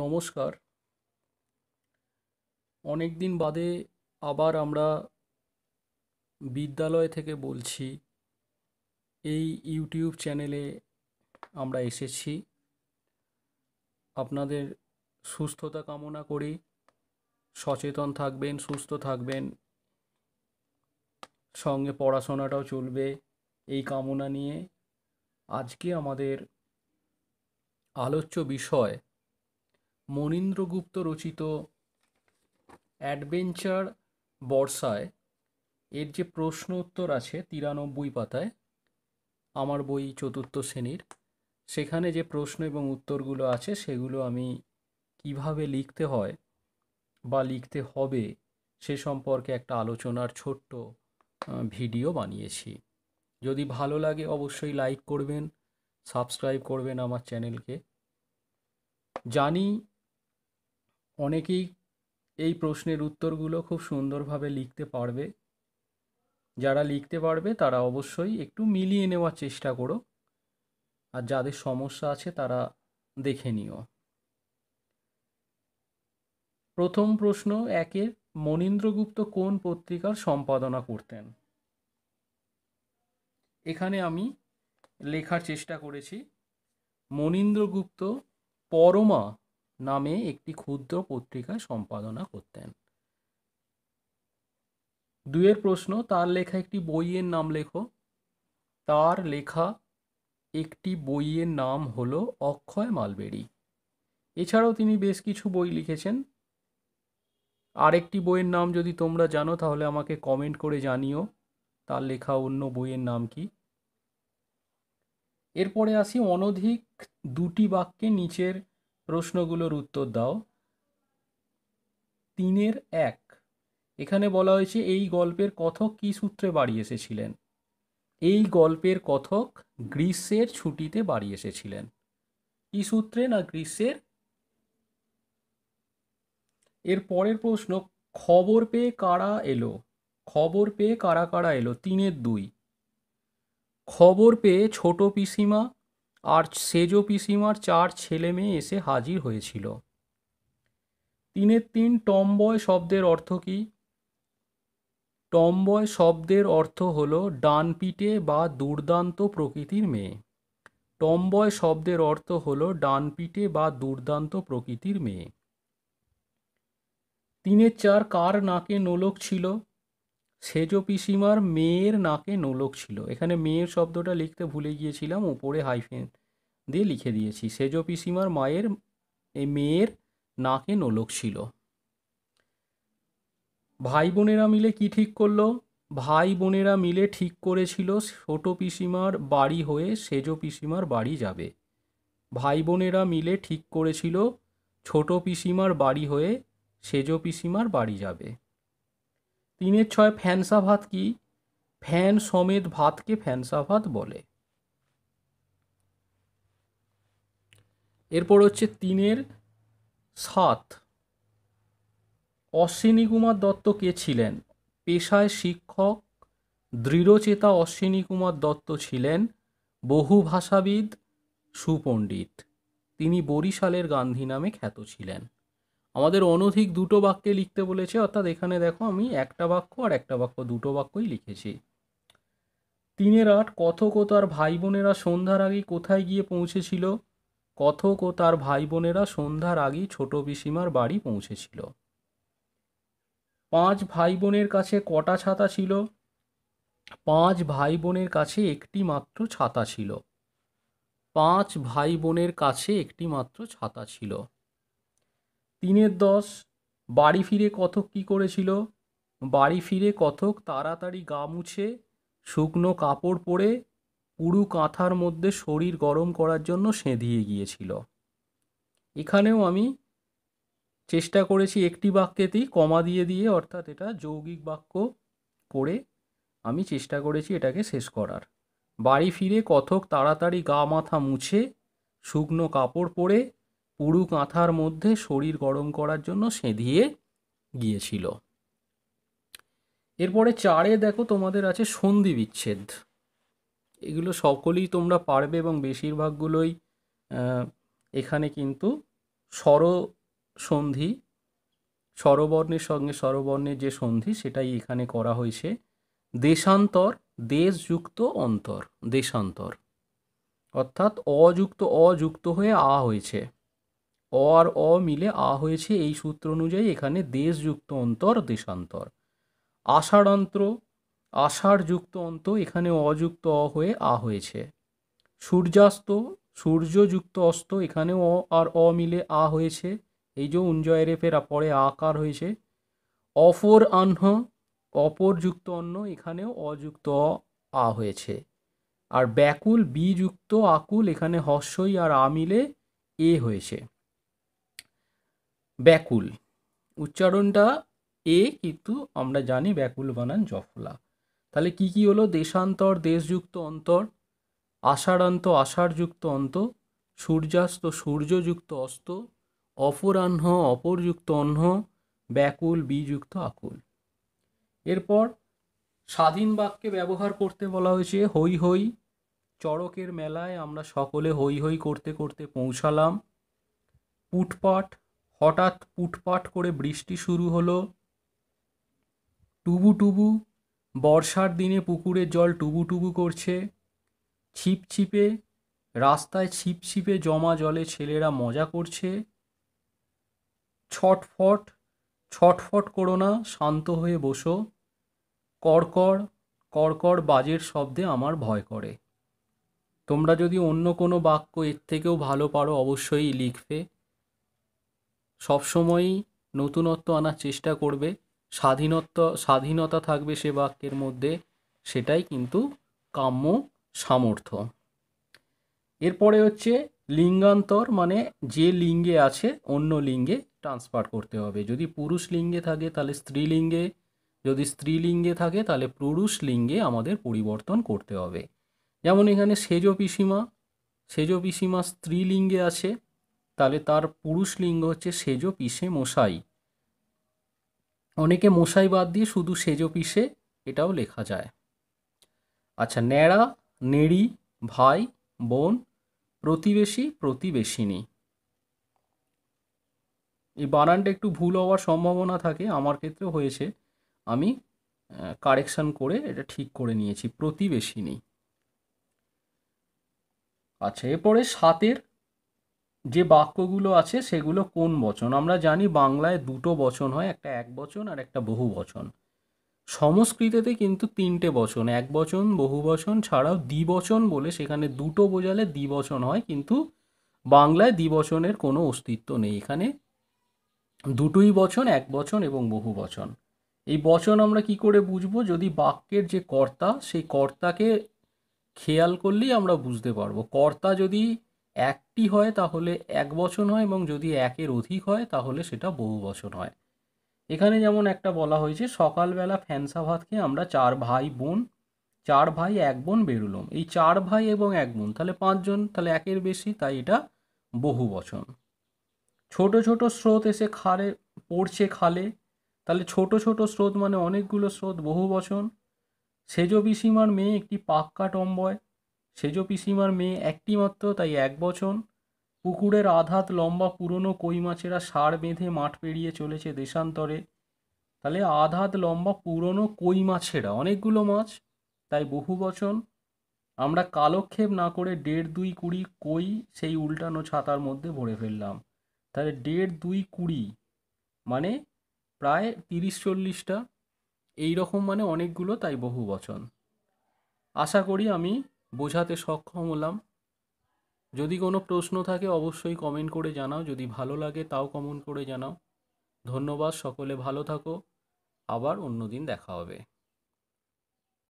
নমস্কার অনেক দিন বাদে আবার আমরা বিদ্যালয় থেকে বলছি এই ইউটিউব চ্যানেলে আমরা এসেছি আপনাদের সুস্থতা কামনা করি সচেতন থাকবেন সুস্থ থাকবেন সঙ্গে পড়াশোনাটাও চলবে এই কামনা নিয়ে আজকে আমাদের আলোচ্য বিষয় মনীন্দ্রগুপ্ত রচিত অ্যাডভেঞ্চার বর্ষায় এর যে প্রশ্ন উত্তর আছে তিরানব্বই পাতায় আমার বই চতুর্থ শ্রেণীর সেখানে যে প্রশ্ন এবং উত্তরগুলো আছে সেগুলো আমি কিভাবে লিখতে হয় বা লিখতে হবে সে সম্পর্কে একটা আলোচনার ছোট্ট ভিডিও বানিয়েছি যদি ভালো লাগে অবশ্যই লাইক করবেন সাবস্ক্রাইব করবেন আমার চ্যানেলকে জানি অনেকেই এই প্রশ্নের উত্তরগুলো খুব সুন্দরভাবে লিখতে পারবে যারা লিখতে পারবে তারা অবশ্যই একটু মিলিয়ে নেওয়ার চেষ্টা করো আর যাদের সমস্যা আছে তারা দেখে নিও প্রথম প্রশ্ন একের মনীন্দ্রগুপ্ত কোন পত্রিকার সম্পাদনা করতেন এখানে আমি লেখার চেষ্টা করেছি মনীন্দ্রগুপ্ত পরমা নামে একটি ক্ষুদ্র পত্রিকা সম্পাদনা করতেন দুয়ের প্রশ্ন তার লেখা একটি বইয়ের নাম লেখো তার লেখা একটি বইয়ের নাম হলো অক্ষয় মালবেরি এছাড়াও তিনি বেশ কিছু বই লিখেছেন আরেকটি বইয়ের নাম যদি তোমরা জানো তাহলে আমাকে কমেন্ট করে জানিও তার লেখা অন্য বইয়ের নাম কি এরপরে আসি অনধিক দুটি বাক্যে নিচের প্রশ্নগুলোর উত্তর দাও তিনের এক এখানে বলা হয়েছে এই গল্পের কথক কি সূত্রে বাড়ি এসেছিলেন এই গল্পের কথক গ্রীষ্মের ছুটিতে বাড়ি এসেছিলেন কি সূত্রে না গ্রীষ্মের এর পরের প্রশ্ন খবর পেয়ে কারা এলো খবর পেয়ে কারা কারা এলো তিনের দুই খবর পেয়ে ছোট পিসিমা আর সেজো পিসিমার চার ছেলে মেয়ে এসে হাজির হয়েছিল তিনের তিন টম্বয় শব্দের অর্থ কী টম্বয় শব্দের অর্থ হল ডানপিটে বা দুর্দান্ত প্রকৃতির মেয়ে টম্বয় শব্দের অর্থ হল ডানপিটে বা দুর্দান্ত প্রকৃতির মেয়ে তিনের চার কার নাকে নোলক ছিল সেজ পিসিমার মেয়ের নাকে নোলক ছিল এখানে মেয়ের শব্দটা লিখতে ভুলে গিয়েছিলাম উপরে হাইফেন দিয়ে লিখে দিয়েছি সেজ পিসিমার মায়ের এই মেয়ের নাকে নোলক ছিল ভাই বোনেরা মিলে কি ঠিক করলো ভাই বোনেরা মিলে ঠিক করেছিল ছোট পিসিমার বাড়ি হয়ে সেজ পিসিমার বাড়ি যাবে ভাই বোনেরা মিলে ঠিক করেছিল ছোট পিসিমার বাড়ি হয়ে সেজ পিসিমার বাড়ি যাবে তিনের ছয় ফ্যানসা ভাত কি ফ্যান সমেত ভাতকে ফ্যানসা ভাত বলে এরপর হচ্ছে তিনের সাত অশ্বিনী কুমার দত্ত কে ছিলেন পেশায় শিক্ষক দৃঢ়চেতা অশ্বিনী কুমার দত্ত ছিলেন বহু ভাষাবিদ সুপণ্ডিত তিনি বরিশালের গান্ধী নামে খ্যাত ছিলেন আমাদের অনধিক দুটো বাক্যে লিখতে বলেছে অর্থাৎ এখানে দেখো আমি একটা বাক্য আর একটা বাক্য দুটো বাক্যই লিখেছি তিনের আট কথক ও তার ভাই বোনেরা সন্ধ্যার আগে কোথায় গিয়ে পৌঁছেছিল কথক ও তার ভাই বোনেরা সন্ধ্যার আগেই ছোট পিসিমার বাড়ি পৌঁছেছিল পাঁচ ভাই বোনের কাছে কটা ছাতা ছিল পাঁচ ভাই বোনের কাছে একটি মাত্র ছাতা ছিল পাঁচ ভাই বোনের কাছে একটি মাত্র ছাতা ছিল তিনের দশ বাড়ি ফিরে কথক কী করেছিল বাড়ি ফিরে কথক তাড়াতাড়ি গা মুছে শুকনো কাপড় পরে পুরু কাঁথার মধ্যে শরীর গরম করার জন্য সেঁধিয়ে গিয়েছিল এখানেও আমি চেষ্টা করেছি একটি বাক্যেতেই কমা দিয়ে দিয়ে অর্থাৎ এটা যৌগিক বাক্য করে আমি চেষ্টা করেছি এটাকে শেষ করার বাড়ি ফিরে কথক তাড়াতাড়ি গা মাথা মুছে শুকনো কাপড় পরে পুরু কাঁথার মধ্যে শরীর গরম করার জন্য সেঁধিয়ে গিয়েছিল এরপরে চারে দেখো তোমাদের আছে সন্ধি বিচ্ছেদ এগুলো সকলেই তোমরা পারবে এবং বেশিরভাগগুলোই এখানে কিন্তু স্বর সন্ধি স্বরবর্ণের সঙ্গে স্বরবর্ণের যে সন্ধি সেটাই এখানে করা হয়েছে দেশান্তর দেশযুক্ত অন্তর দেশান্তর অর্থাৎ অযুক্ত অযুক্ত হয়ে আ হয়েছে অ আর অ মিলে আ হয়েছে এই সূত্র অনুযায়ী এখানে দেশযুক্ত অন্তর দেশান্তর আষাঢ় অন্ত্র আষাঢ় যুক্ত অন্ত এখানে অযুক্ত অ হয়ে আ হয়েছে সূর্যাস্ত সূর্যযুক্ত অস্ত এখানেও অ আর অ মিলে আ হয়েছে এই যে উঞ্জয়রেফের পরে আকার হয়েছে অপর আহ্ন অপর যুক্ত অন্ন এখানেও অযুক্ত অ আ হয়েছে আর ব্যাকুল বিযুক্ত আকুল এখানে হস্যই আর আ মিলে এ হয়েছে ব্যাকুল উচ্চারণটা এ কিন্তু আমরা জানি ব্যাকুল বানান জফলা তাহলে কি কি হলো দেশান্তর দেশযুক্ত অন্তর আষাঢ়ান্ত আষাঢ়যুক্ত অন্ত সূর্যাস্ত সূর্যযুক্ত অস্ত অপরাহ্ন অপরযুক্ত অহ্ন ব্যাকুল বিযুক্ত আকুল এরপর স্বাধীন বাক্যে ব্যবহার করতে বলা হয়েছে হই হই চড়কের মেলায় আমরা সকলে হই হই করতে করতে পৌঁছালাম পুটপাট হঠাৎ পুটপাট করে বৃষ্টি শুরু হলো টুবু টুবু বর্ষার দিনে পুকুরের জল টুবু টুবু করছে ছিপছিপে রাস্তায় ছিপছিপে জমা জলে ছেলেরা মজা করছে ছটফট ছটফট করো না শান্ত হয়ে বসো কড়কড় কড়কড় বাজের শব্দে আমার ভয় করে তোমরা যদি অন্য কোনো বাক্য এর থেকেও ভালো পারো অবশ্যই লিখবে সবসময়ই নতুনত্ব আনার চেষ্টা করবে স্বাধীনত্ব স্বাধীনতা থাকবে সে বাক্যের মধ্যে সেটাই কিন্তু কাম্য সামর্থ্য এরপরে হচ্ছে লিঙ্গান্তর মানে যে লিঙ্গে আছে অন্য লিঙ্গে ট্রান্সফার করতে হবে যদি পুরুষ লিঙ্গে থাকে তাহলে স্ত্রীলিঙ্গে যদি স্ত্রীলিঙ্গে থাকে তাহলে পুরুষ লিঙ্গে আমাদের পরিবর্তন করতে হবে যেমন এখানে সেজ পিসিমা সেজ পিসিমা স্ত্রীলিঙ্গে আছে তাহলে তার পুরুষ লিঙ্গ হচ্ছে সেজ পিসে মশাই অনেকে মশাই বাদ দিয়ে শুধু সেজ পিসে এটাও লেখা যায় আচ্ছা ন্যাড়া নেড়ি ভাই বোন প্রতিবেশী প্রতিবেশিনী এই বানানটা একটু ভুল হওয়ার সম্ভাবনা থাকে আমার ক্ষেত্রে হয়েছে আমি কারেকশান করে এটা ঠিক করে নিয়েছি প্রতিবেশিনী আচ্ছা এরপরে সাতের যে বাক্যগুলো আছে সেগুলো কোন বচন আমরা জানি বাংলায় দুটো বচন হয় একটা এক বচন আর একটা বহু বচন সংস্কৃতেতে কিন্তু তিনটে বচন এক বচন বহু বচন ছাড়াও দ্বিবচন বলে সেখানে দুটো বোঝালে দ্বিবচন হয় কিন্তু বাংলায় দ্বিবচনের কোনো অস্তিত্ব নেই এখানে দুটোই বচন এক বচন এবং বহু বচন এই বচন আমরা কি করে বুঝবো যদি বাক্যের যে কর্তা সেই কর্তাকে খেয়াল করলেই আমরা বুঝতে পারবো কর্তা যদি একটি হয় তাহলে এক বচন হয় এবং যদি একের অধিক হয় তাহলে সেটা বহু বচন হয় এখানে যেমন একটা বলা হয়েছে সকালবেলা ফ্যানসা ভাত খেয়ে আমরা চার ভাই বোন চার ভাই এক বোন বেরুলম এই চার ভাই এবং এক বোন তাহলে পাঁচজন তাহলে একের বেশি তাই এটা বহু বচন ছোট ছোট স্রোত এসে খালে পড়ছে খালে তাহলে ছোট ছোট স্রোত মানে অনেকগুলো স্রোত বহু বচন সেজ মেয়ে একটি পাক্কা টম্বয় সেজ পিসিমার মেয়ে একটি মাত্র তাই এক বছর পুকুরের আধাত লম্বা পুরনো কই মাছেরা সার বেঁধে মাঠ পেরিয়ে চলেছে দেশান্তরে তাহলে আধাত লম্বা পুরনো কই মাছেরা অনেকগুলো মাছ তাই বহু বচন আমরা কালক্ষেপ না করে দেড় দুই কুড়ি কই সেই উল্টানো ছাতার মধ্যে ভরে ফেললাম তাহলে দেড় দুই কুড়ি মানে প্রায় তিরিশ চল্লিশটা এই রকম মানে অনেকগুলো তাই বহু বচন আশা করি আমি বোঝাতে সক্ষম হলাম যদি কোনো প্রশ্ন থাকে অবশ্যই কমেন্ট করে জানাও যদি ভালো লাগে তাও কমেন্ট করে জানাও ধন্যবাদ সকলে ভালো থাকো আবার অন্য দিন দেখা হবে